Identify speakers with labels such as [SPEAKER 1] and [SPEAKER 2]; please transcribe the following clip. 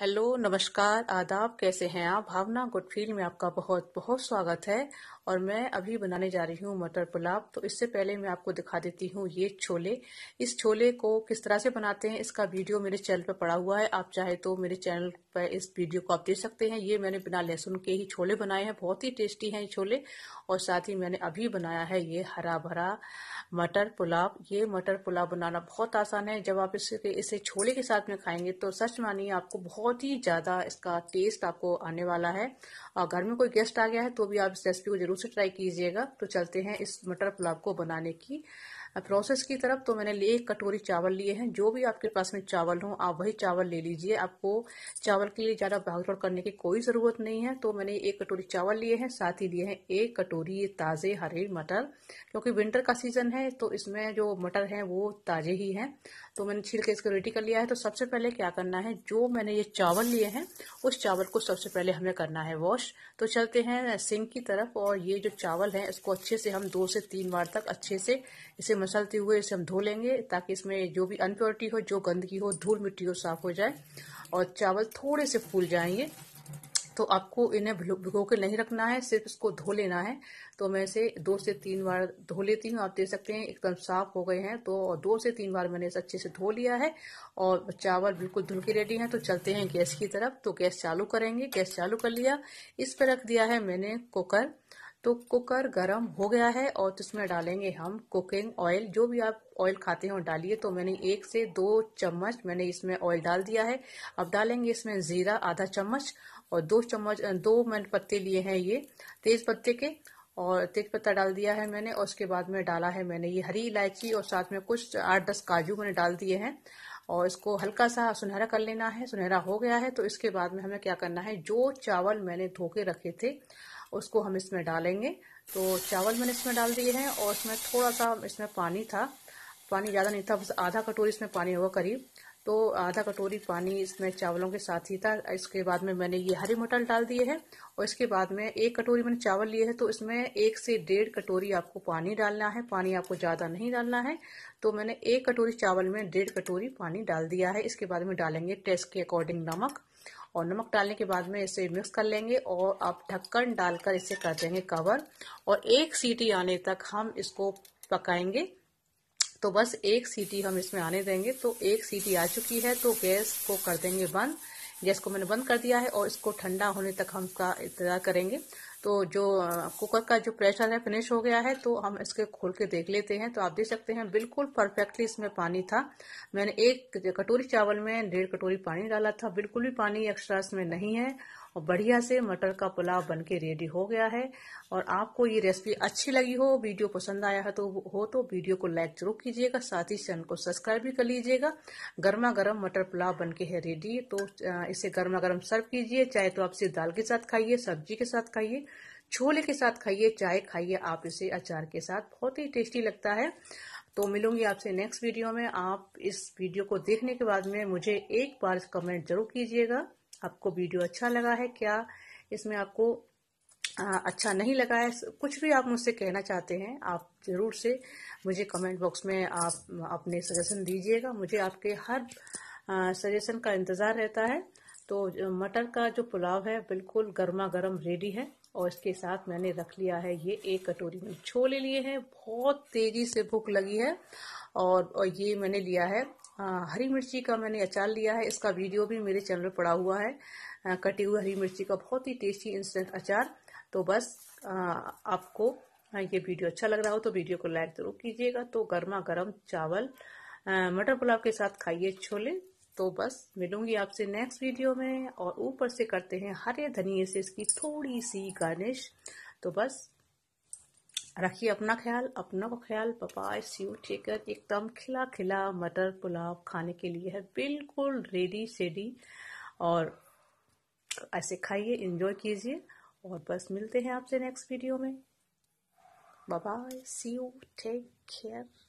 [SPEAKER 1] hello नमस्कार आदाब कैसे हैं आप भावना गुडफील में आपका बहुत बहुत स्वागत है और मैं अभी बनाने जा रही हूँ मटर पुलाव तो इससे पहले मैं आपको दिखा देती हूँ ये छोले इस छोले को किस तरह से बनाते हैं इसका वीडियो मेरे चैनल पर पड़ा हुआ है आप चाहे तो मेरे चैनल पर इस वीडियो को आप देख सकते हैं ये मैंने बिना लहसुन के ही छोले बनाए हैं बहुत ही टेस्टी है छोले और साथ ही मैंने अभी बनाया है ये हरा भरा मटर पुलाव ये मटर पुलाव बनाना बहुत आसान है जब आप इसके इसे छोले के साथ में खाएंगे तो सच मानिए आपको बहुत ही ज़्यादा इसका टेस्ट आपको आने वाला है और घर में कोई गेस्ट आ गया है तो भी आप इस रेसिपी को जरूर से ट्राई कीजिएगा तो चलते हैं इस मटर पुलाव को बनाने की प्रोसेस की तरफ तो मैंने एक कटोरी चावल लिए हैं जो भी आपके पास में चावल हो आप वही चावल ले लीजिए आपको चावल के लिए ज़्यादा भागदौड़ करने की कोई ज़रूरत नहीं है तो मैंने एक कटोरी चावल लिए हैं साथ ही लिए हैं एक कटोरी ताज़े हरे मटर क्योंकि विंटर का सीज़न है तो इसमें जो मटर हैं वो ताज़े ही हैं तो मैंने छील के इसको रेडी कर लिया है तो सबसे पहले क्या करना है जो मैंने ये चावल लिए हैं उस चावल को सबसे पहले हमें करना है वॉश तो चलते हैं सिंक की तरफ और ये जो चावल है इसको अच्छे से हम दो से तीन बार तक अच्छे से इसे मसलते हुए इसे हम धो लेंगे ताकि इसमें जो भी अनप्योरिटी हो जो गंदगी हो धूल मिट्टी हो साफ हो जाए और चावल थोड़े से फूल जाएंगे तो आपको इन्हें भिगो के नहीं रखना है सिर्फ इसको धो लेना है तो मैं इसे दो से तीन बार धो लेती हूँ आप देख सकते हैं एकदम साफ हो गए हैं तो दो से तीन बार मैंने इसे अच्छे से धो लिया है और चावल बिल्कुल धुल के रेडी हैं तो चलते हैं गैस की तरफ तो गैस चालू करेंगे गैस चालू कर लिया इस पर रख दिया है मैंने कुकर तो कुकर गरम हो गया है और तो इसमें डालेंगे हम कुकिंग ऑयल जो भी आप ऑयल खाते हो डालिए तो मैंने एक से दो चम्मच मैंने इसमें ऑयल डाल दिया है अब डालेंगे इसमें ज़ीरा आधा चम्मच और दो चम्मच दो मैंने पत्ते लिए हैं ये तेज़ पत्ते के और तेज पत्ता डाल दिया है मैंने और उसके बाद में डाला है मैंने ये हरी इलायची और साथ में कुछ आठ दस काजू मैंने डाल दिए हैं और इसको हल्का सा सुनहरा कर लेना है सुनहरा हो गया है तो इसके बाद में हमें क्या करना है जो चावल मैंने धो के रखे थे उसको हम इसमें डालेंगे तो चावल मैंने इसमें डाल दिए हैं और इसमें थोड़ा सा इसमें पानी था पानी ज़्यादा नहीं था बस आधा कटोरी इसमें पानी होगा करीब तो आधा कटोरी पानी इसमें चावलों के साथ ही था इसके बाद में मैंने ये हरी मटर डाल दिए हैं और इसके बाद में एक कटोरी मैंने चावल लिए हैं तो इसमें एक से डेढ़ कटोरी आपको पानी डालना है पानी आपको ज़्यादा नहीं डालना है तो मैंने एक कटोरी चावल में डेढ़ कटोरी पानी डाल दिया है इसके बाद में डालेंगे टेस्ट के अकॉर्डिंग नमक और नमक डालने के बाद में इसे मिक्स कर लेंगे और आप ढक्कन डालकर इसे कर देंगे कवर और एक सीटी आने तक हम इसको पकाएंगे तो बस एक सीटी हम इसमें आने देंगे तो एक सीटी आ चुकी है तो गैस को कर देंगे बंद गैस को मैंने बंद कर दिया है और इसको ठंडा होने तक हम इसका इंतजार करेंगे तो जो कुकर का जो प्रेशर है फिनिश हो गया है तो हम इसके खोल के देख लेते हैं तो आप देख सकते हैं बिल्कुल परफेक्टली इसमें पानी था मैंने एक कटोरी चावल में डेढ़ कटोरी पानी डाला था बिल्कुल भी पानी एक्स्ट्रा इसमें नहीं है और बढ़िया से मटर का पुलाव बन के रेडी हो गया है और आपको ये रेसिपी अच्छी लगी हो वीडियो पसंद आया है तो हो तो वीडियो को लाइक जरूर कीजिएगा साथ ही चैनल को सब्सक्राइब भी कर लीजिएगा गर्मा गर्म मटर पुलाव बन के है रेडी तो इसे गर्मा गर्म सर्व कीजिए चाहे तो आप इसे दाल के साथ खाइए सब्जी के साथ खाइए छोले के साथ खाइए चाय खाइए आप इसे अचार के साथ बहुत ही टेस्टी लगता है तो मिलूंगी आपसे नेक्स्ट वीडियो में आप इस वीडियो को देखने के बाद में मुझे एक बार कमेंट जरूर कीजिएगा आपको वीडियो अच्छा लगा है क्या इसमें आपको अच्छा नहीं लगा है कुछ भी आप मुझसे कहना चाहते हैं आप ज़रूर से मुझे कमेंट बॉक्स में आप अपने सजेशन दीजिएगा मुझे आपके हर सजेशन का इंतज़ार रहता है तो मटर का जो पुलाव है बिल्कुल गर्मा गर्म रेडी है और इसके साथ मैंने रख लिया है ये एक कटोरी में छोले लिए हैं बहुत तेज़ी से भूख लगी है और, और ये मैंने लिया है आ, हरी मिर्ची का मैंने अचार लिया है इसका वीडियो भी मेरे चैनल पर पड़ा हुआ है कटी हुई हरी मिर्ची का बहुत ही टेस्टी इंस्टेंट अचार तो बस आ, आपको ये वीडियो अच्छा लग रहा हो तो वीडियो को लाइक जरूर कीजिएगा तो गर्मा गर्म चावल मटर पुलाव के साथ खाइए छोले तो बस मिलूंगी आपसे नेक्स्ट वीडियो में और ऊपर से करते हैं हरे धनिए से इसकी थोड़ी सी गार्निश तो बस रखिए अपना ख्याल अपनों का ख्याल पपाय सेव टेकर एकदम खिला खिला मटर पुलाव खाने के लिए है बिल्कुल रेडी सेडी और ऐसे खाइए इंजॉय कीजिए और बस मिलते हैं आपसे नेक्स्ट वीडियो में bye see you take care